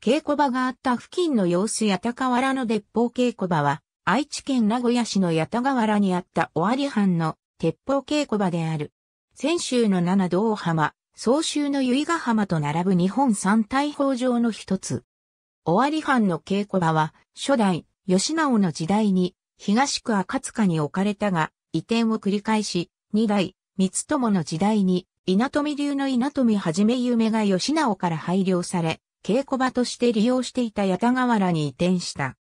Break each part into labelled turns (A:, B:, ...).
A: 稽古場があった付近の様子八田原の鉄砲稽古場は、愛知
B: 県名古屋市の八田河原にあった尾張藩の鉄砲稽古場である。泉州の七道浜、総州の由比ヶ浜と並ぶ日本三大砲場の一つ。尾張藩の稽古場は、初代、吉直の時代に、東区赤塚に置かれたが、移転を繰り返し、二代、三友の時代に、稲富流の稲富はじめ夢が吉直から配慮され、稽古場として利用していた八田河原に移転した。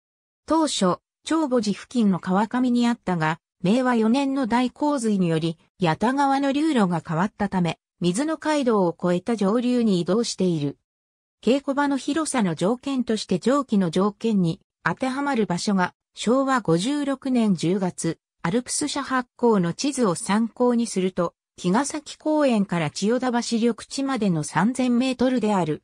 B: 当初、長母寺付近の川上にあったが、明和4年の大洪水により、八田川の流路が変わったため、水の街道を越えた上流に移動している。稽古場の広さの条件として上記の条件に当てはまる場所が、昭和56年10月、アルプス社発行の地図を参考にすると、木ヶ崎公園から千代田橋緑地までの3000メートルである。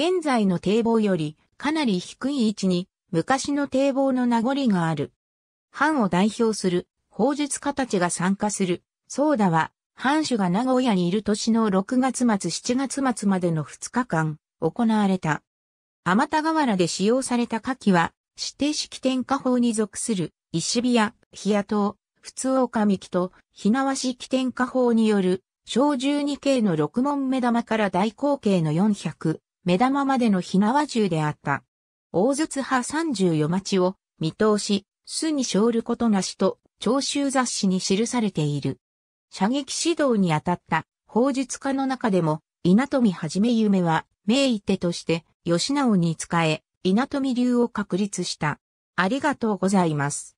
B: 現在の堤防よりかなり低い位置に昔の堤防の名残がある。藩を代表する砲術家たちが参加する、ソーダは、藩主が名古屋にいる年の6月末7月末までの2日間、行われた。天田河原で使用された火器は、指定式点火法に属する、石火や、火屋刀、普通岡幹と、火縄式点火法による、小12系の6問目玉から大口径の400、目玉までの火縄銃であった。大筒派34町を見通し、巣に生ることなしと、聴衆雑誌に記されている。射撃指導に当たった法術家の中でも、稲富はじめ夢は、名一手として、吉
A: 直に仕え、稲富流を確立した。ありがとうございます。